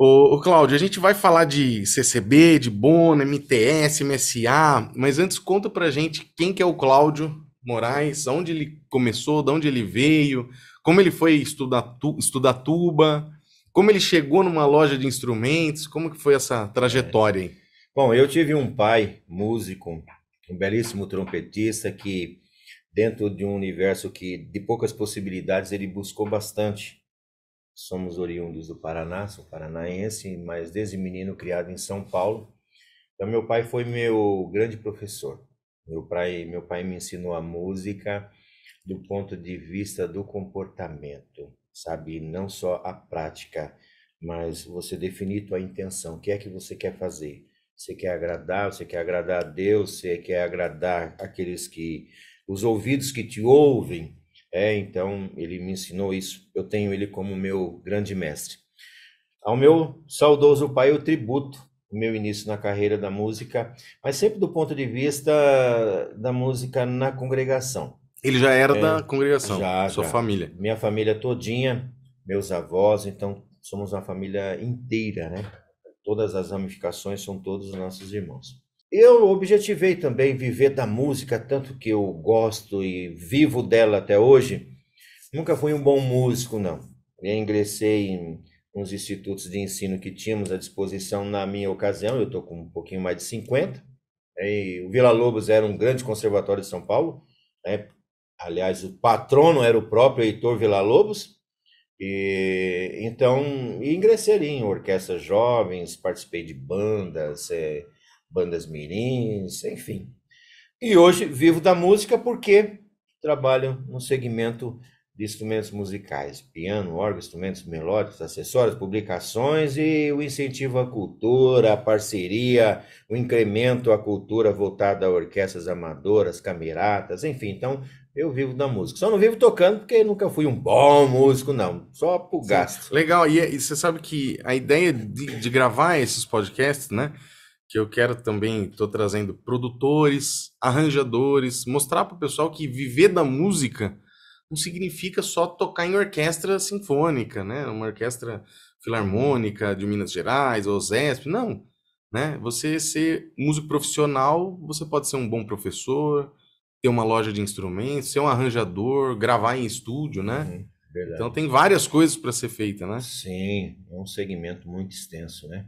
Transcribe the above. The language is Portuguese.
Ô, ô Cláudio, a gente vai falar de CCB, de Bona, MTS, MSA, mas antes conta pra gente quem que é o Cláudio Moraes, onde ele começou, de onde ele veio, como ele foi estudar, estudar tuba, como ele chegou numa loja de instrumentos, como que foi essa trajetória aí? Bom, eu tive um pai músico, um belíssimo trompetista que dentro de um universo que de poucas possibilidades ele buscou bastante Somos oriundos do Paraná, sou paranaense, mas desde menino criado em São Paulo. Então meu pai foi meu grande professor. Meu pai, meu pai me ensinou a música do ponto de vista do comportamento, sabe, não só a prática, mas você definir tua intenção, o que é que você quer fazer? Você quer agradar, você quer agradar a Deus, você quer agradar aqueles que os ouvidos que te ouvem, é, então ele me ensinou isso. Eu tenho ele como meu grande mestre. Ao meu saudoso pai, eu tributo o meu início na carreira da música, mas sempre do ponto de vista da música na congregação. Ele já era é, da congregação, já, sua já. família. Minha família todinha, meus avós, então somos uma família inteira, né? Todas as ramificações são todos nossos irmãos. Eu objetivei também viver da música, tanto que eu gosto e vivo dela até hoje. Nunca fui um bom músico, não. Eu ingressei em uns institutos de ensino que tínhamos à disposição na minha ocasião, eu estou com um pouquinho mais de 50. Né, e o Vila Lobos era um grande conservatório de São Paulo, né? aliás, o patrono era o próprio Heitor Vila Lobos. E, então, ingressei ali em orquestras jovens, participei de bandas. É, bandas mirins, enfim. E hoje vivo da música porque trabalho no segmento de instrumentos musicais, piano, órgão, instrumentos melódicos, acessórios, publicações e o incentivo à cultura, a parceria, o incremento à cultura voltada a orquestras amadoras, cameratas, enfim. Então, eu vivo da música. Só não vivo tocando porque nunca fui um bom músico, não. Só pro gasto. Legal. E, e você sabe que a ideia de, de gravar esses podcasts, né? que eu quero também, estou trazendo produtores, arranjadores, mostrar para o pessoal que viver da música não significa só tocar em orquestra sinfônica, né? Uma orquestra filarmônica de Minas Gerais ou ZESP, não. Né? Você ser músico profissional, você pode ser um bom professor, ter uma loja de instrumentos, ser um arranjador, gravar em estúdio, né? Uhum, então tem várias coisas para ser feita, né? Sim, é um segmento muito extenso, né?